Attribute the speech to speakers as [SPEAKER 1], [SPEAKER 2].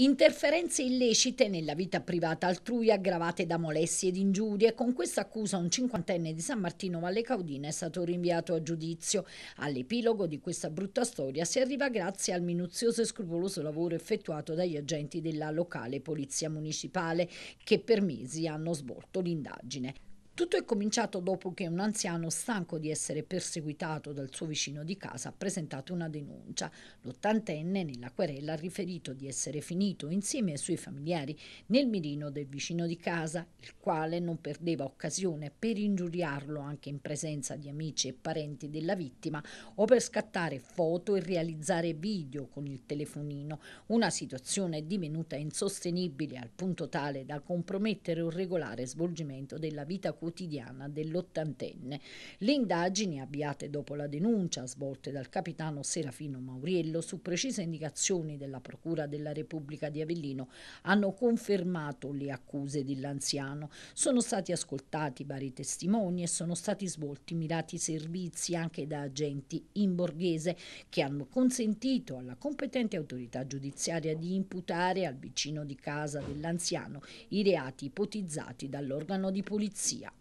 [SPEAKER 1] Interferenze illecite nella vita privata altrui aggravate da molestie ed ingiurie. Con questa accusa un cinquantenne di San Martino Valle Caudina è stato rinviato a giudizio. All'epilogo di questa brutta storia si arriva grazie al minuzioso e scrupoloso lavoro effettuato dagli agenti della locale polizia municipale che per mesi hanno svolto l'indagine. Tutto è cominciato dopo che un anziano stanco di essere perseguitato dal suo vicino di casa ha presentato una denuncia. L'ottantenne nella querella ha riferito di essere finito insieme ai suoi familiari nel mirino del vicino di casa, il quale non perdeva occasione per ingiuriarlo anche in presenza di amici e parenti della vittima o per scattare foto e realizzare video con il telefonino, una situazione divenuta insostenibile al punto tale da compromettere un regolare svolgimento della vita quotidiana quotidiana dell'ottantenne. Le indagini avviate dopo la denuncia svolte dal capitano Serafino Mauriello su precise indicazioni della Procura della Repubblica di Avellino hanno confermato le accuse dell'anziano. Sono stati ascoltati vari testimoni e sono stati svolti mirati servizi anche da agenti in borghese che hanno consentito alla competente autorità giudiziaria di imputare al vicino di casa dell'anziano i reati ipotizzati dall'organo di polizia.